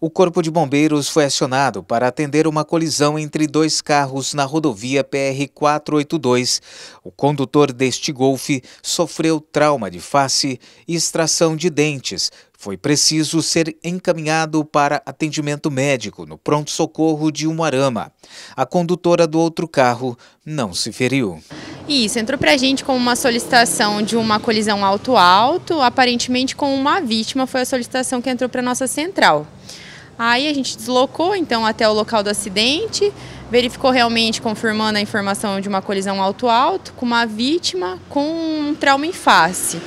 o Corpo de Bombeiros foi acionado para atender uma colisão entre dois carros na rodovia PR-482. O condutor deste golfe sofreu trauma de face e extração de dentes. Foi preciso ser encaminhado para atendimento médico no pronto-socorro de Umuarama. A condutora do outro carro não se feriu. Isso, entrou para a gente com uma solicitação de uma colisão alto-alto, aparentemente com uma vítima, foi a solicitação que entrou para nossa central. Aí a gente deslocou então até o local do acidente, verificou realmente, confirmando a informação de uma colisão alto-alto, com uma vítima com um trauma em face.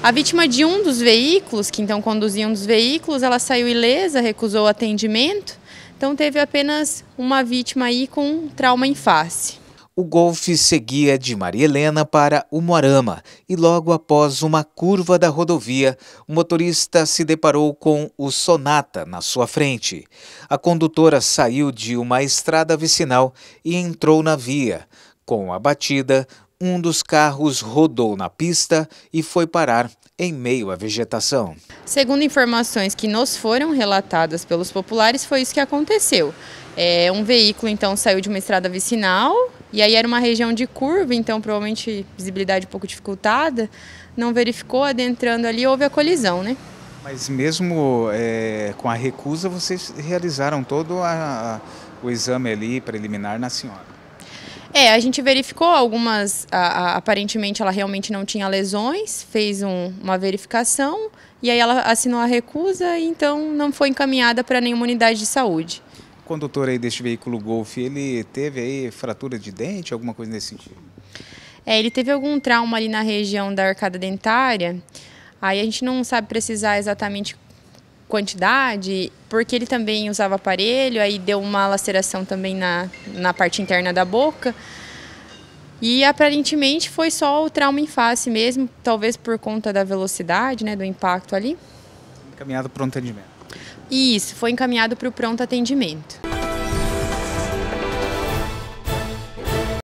A vítima de um dos veículos, que então conduzia um dos veículos, ela saiu ilesa, recusou atendimento, então teve apenas uma vítima aí com trauma em face. O golfe seguia de Maria Helena para Umuarama e logo após uma curva da rodovia, o motorista se deparou com o Sonata na sua frente. A condutora saiu de uma estrada vicinal e entrou na via. Com a batida, um dos carros rodou na pista e foi parar em meio à vegetação. Segundo informações que nos foram relatadas pelos populares, foi isso que aconteceu. É, um veículo então saiu de uma estrada vicinal e aí era uma região de curva, então provavelmente visibilidade um pouco dificultada. Não verificou, adentrando ali, houve a colisão, né? Mas mesmo é, com a recusa, vocês realizaram todo a, a, o exame ali preliminar na senhora? É, a gente verificou algumas. A, aparentemente, ela realmente não tinha lesões, fez um, uma verificação e aí ela assinou a recusa e então não foi encaminhada para nenhuma unidade de saúde condutor aí deste veículo Golf, ele teve aí fratura de dente, alguma coisa nesse sentido? É, ele teve algum trauma ali na região da arcada dentária. Aí a gente não sabe precisar exatamente quantidade, porque ele também usava aparelho, aí deu uma laceração também na, na parte interna da boca. E aparentemente foi só o trauma em face mesmo, talvez por conta da velocidade, né, do impacto ali. Encaminhado para um atendimento. Isso, foi encaminhado para o pronto atendimento.